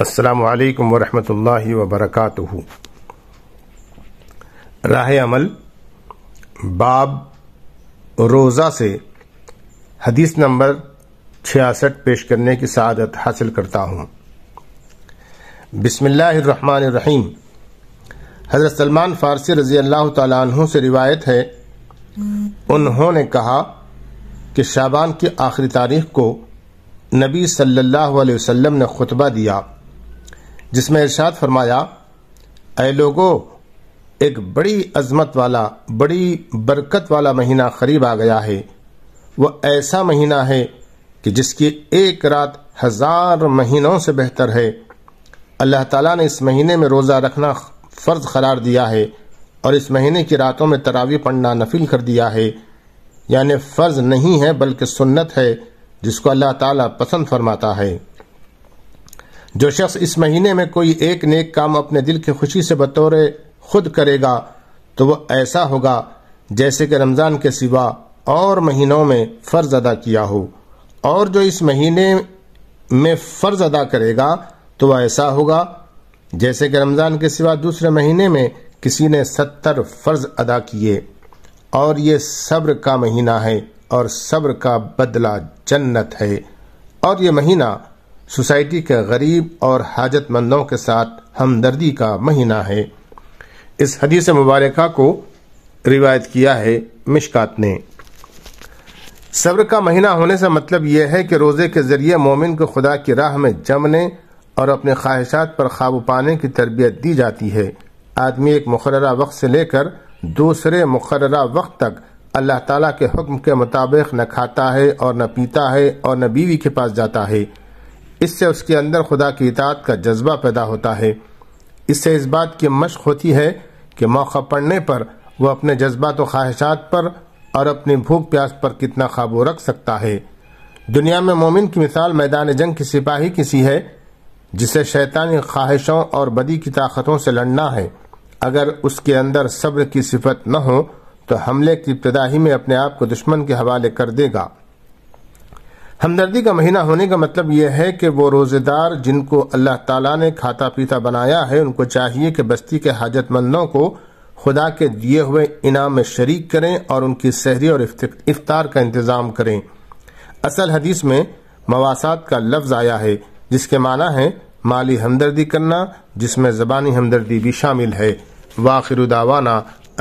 असलकम वरहमल वबरक राह अमल बाब रोज़ा से हदीस नंबर छियासठ पेश करने की सआदत हासिल करता हूँ बिसमीम हज़रत सलमान फ़ारसी रज़ी अल्लाह तहों से रिवायत है उन्होंने कहा कि शाबान की आखिरी तारीख को नबी सल्लल्लाहु अलैहि वसल्लम ने खुतबा दिया जिसमें इरशाद फरमाया ए लोगो एक बड़ी अजमत वाला बड़ी बरकत वाला महीना करीब आ गया है वह ऐसा महीना है कि जिसकी एक रात हजार महीनों से बेहतर है अल्लाह ताला ने इस महीने में रोज़ा रखना फ़र्ज करार दिया है और इस महीने की रातों में तरावी पढ़ना नफिल कर दिया है यानि फ़र्ज नहीं है बल्कि सुन्नत है जिसको अल्लाह ताला पसंद फरमाता है जो शख्स इस महीने में कोई एक नेक काम अपने दिल की खुशी से बतौर खुद करेगा तो वह ऐसा होगा जैसे कि रमज़ान के सिवा और महीनों में फ़र्ज़ अदा किया हो और जो इस महीने में फ़र्ज़ अदा करेगा तो वह ऐसा होगा जैसे कि रमज़ान के सिवा दूसरे महीने में किसी ने सत्तर फ़र्ज़ अदा किए और ये सब्र का महीना है और सब्र का बदला जन्नत है और ये महीना सोसाइटी के गरीब और हाजतमंदों के साथ हमदर्दी का महीना है इस हदीस मुबारक को रिवायत किया है मिशकात ने सब्र का महीना होने से मतलब यह है कि रोज़े के ज़रिए मोमिन को खुदा की राह में जमने और अपने ख्वाहिशात पर काबू पाने की तरबियत दी जाती है आदमी एक मुकर वक्त से लेकर दूसरे मुकर वक्त तक अल्लाह ताला के हुक्म के मुताबिक न खाता है और न पीता है और न बीवी के पास जाता है इससे उसके अंदर खुदा की इतात का जज्बा पैदा होता है इससे इस बात की मशक होती है कि मौका पड़ने पर वह अपने जज्बात व ख्वाहिशात पर और अपनी भूख प्यास पर कितना काबू रख सकता है दुनिया में मोमिन की मिसाल मैदान जंग की सिपाही की सी है जिसे शैतानी ख्वाहिशों और बदी की ताकतों से लड़ना है अगर उसके अंदर सब्र की सिफत न हो तो हमले की इब्तदाही में अपने आप को दुश्मन के हवाले कर देगा हमदर्दी का महीना होने का मतलब यह है कि वो रोजेदार जिनको अल्लाह ताला ने खाता पीता बनाया है उनको चाहिए कि बस्ती के हाजतमंदों को खुदा के दिए हुए इनाम में शरीक करें और उनकी सहरी और इफ्तार का इंतज़ाम करें असल हदीस में मवासात का लफ्ज़ आया है जिसके माना है माली हमदर्दी करना जिसमें ज़बानी हमदर्दी भी शामिल है वाखिर दावाना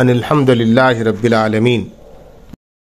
अनिलहमदिल्ला रबालमीन